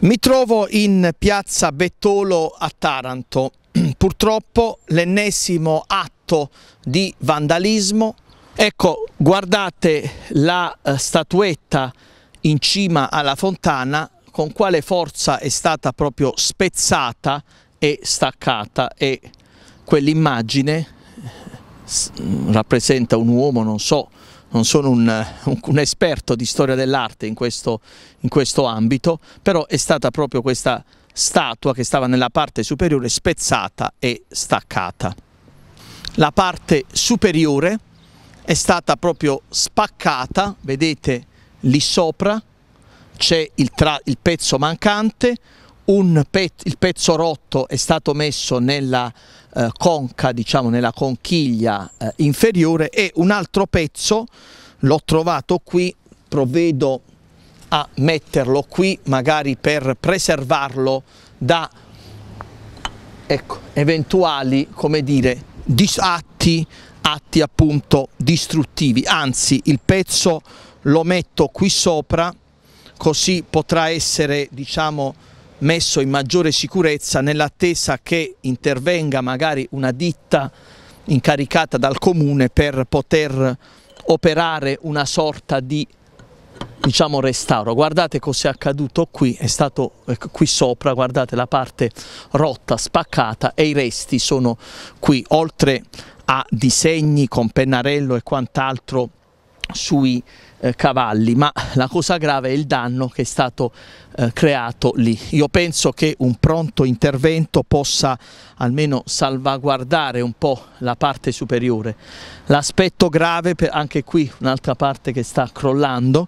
Mi trovo in piazza Bettolo a Taranto, purtroppo l'ennesimo atto di vandalismo. Ecco, guardate la eh, statuetta in cima alla fontana con quale forza è stata proprio spezzata e staccata e quell'immagine mm, rappresenta un uomo, non so, non sono un, un, un esperto di storia dell'arte in, in questo ambito, però è stata proprio questa statua che stava nella parte superiore spezzata e staccata. La parte superiore è stata proprio spaccata, vedete lì sopra c'è il, il pezzo mancante, pet, il pezzo rotto è stato messo nella eh, conca, diciamo nella conchiglia eh, inferiore e un altro pezzo l'ho trovato qui, provvedo a metterlo qui magari per preservarlo da ecco, eventuali come dire, atti, atti appunto distruttivi, anzi il pezzo lo metto qui sopra così potrà essere diciamo messo in maggiore sicurezza nell'attesa che intervenga magari una ditta incaricata dal comune per poter operare una sorta di diciamo restauro guardate cos'è accaduto qui è stato ecco, qui sopra guardate la parte rotta spaccata e i resti sono qui oltre a disegni con pennarello e quant'altro sui eh, cavalli, ma la cosa grave è il danno che è stato eh, creato lì. Io penso che un pronto intervento possa almeno salvaguardare un po' la parte superiore. L'aspetto grave, per, anche qui un'altra parte che sta crollando,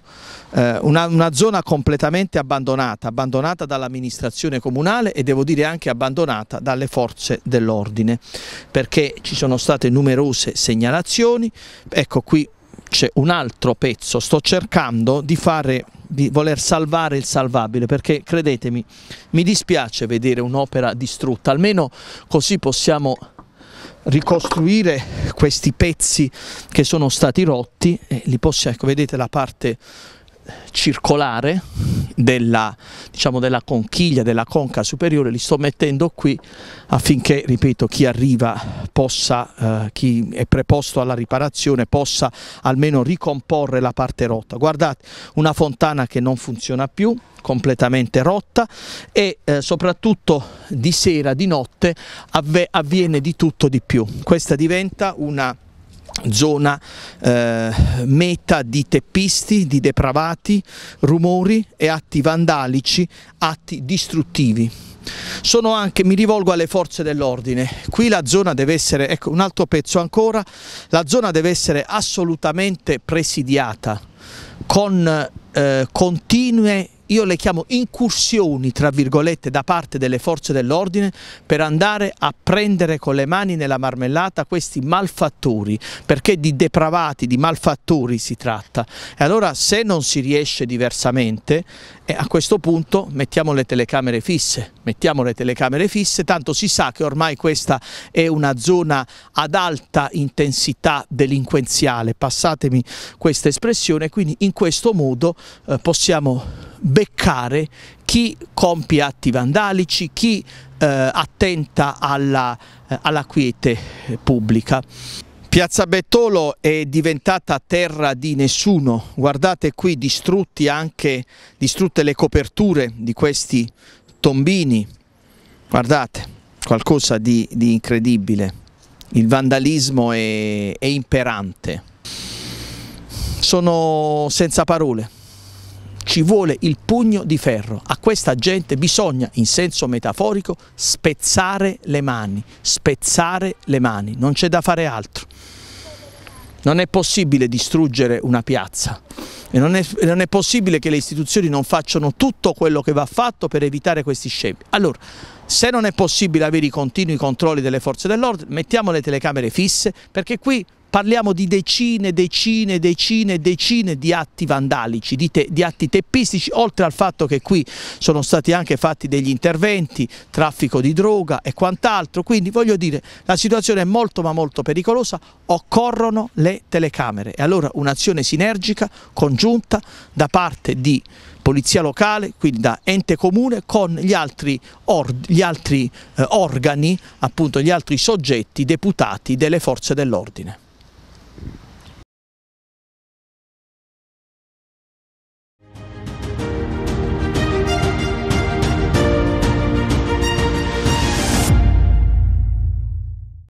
eh, una, una zona completamente abbandonata, abbandonata dall'amministrazione comunale e devo dire anche abbandonata dalle forze dell'ordine, perché ci sono state numerose segnalazioni, ecco qui c'è un altro pezzo, sto cercando di fare di voler salvare il salvabile perché credetemi mi dispiace vedere un'opera distrutta almeno così possiamo ricostruire questi pezzi che sono stati rotti e li possiamo ecco vedete la parte circolare della, diciamo, della conchiglia, della conca superiore, li sto mettendo qui affinché, ripeto, chi arriva possa, eh, chi è preposto alla riparazione possa almeno ricomporre la parte rotta. Guardate, una fontana che non funziona più, completamente rotta e eh, soprattutto di sera, di notte avviene di tutto di più. Questa diventa una zona eh, meta di teppisti, di depravati, rumori e atti vandalici, atti distruttivi. Sono anche, mi rivolgo alle forze dell'ordine, qui la zona deve essere, ecco un altro pezzo ancora, la zona deve essere assolutamente presidiata con eh, continue io le chiamo incursioni, tra virgolette, da parte delle forze dell'ordine per andare a prendere con le mani nella marmellata questi malfattori, perché di depravati, di malfattori si tratta. E allora se non si riesce diversamente, e a questo punto mettiamo le telecamere fisse, mettiamo le telecamere fisse, tanto si sa che ormai questa è una zona ad alta intensità delinquenziale, passatemi questa espressione, quindi in questo modo eh, possiamo beccare chi compie atti vandalici, chi eh, attenta alla, eh, alla quiete pubblica. Piazza Bettolo è diventata terra di nessuno, guardate qui distrutti anche, distrutte le coperture di questi tombini, guardate, qualcosa di, di incredibile, il vandalismo è, è imperante, sono senza parole. Ci vuole il pugno di ferro. A questa gente bisogna, in senso metaforico, spezzare le mani, spezzare le mani, non c'è da fare altro. Non è possibile distruggere una piazza e non è, non è, possibile che le istituzioni non facciano tutto quello che va fatto per evitare questi scempi. Allora, se non è possibile avere i continui controlli delle forze dell'ordine, mettiamo le telecamere fisse perché qui parliamo di decine, decine, decine, decine di atti vandalici, di, te, di, atti teppistici, oltre al fatto che qui sono stati anche fatti degli interventi, traffico di droga e quant'altro, quindi voglio dire la situazione è molto ma molto pericolosa, occorrono le telecamere e allora un'azione sinergica, congiunta da parte di polizia locale, quindi da ente comune con gli altri, or, gli altri eh, organi, appunto gli altri soggetti deputati delle forze dell'ordine.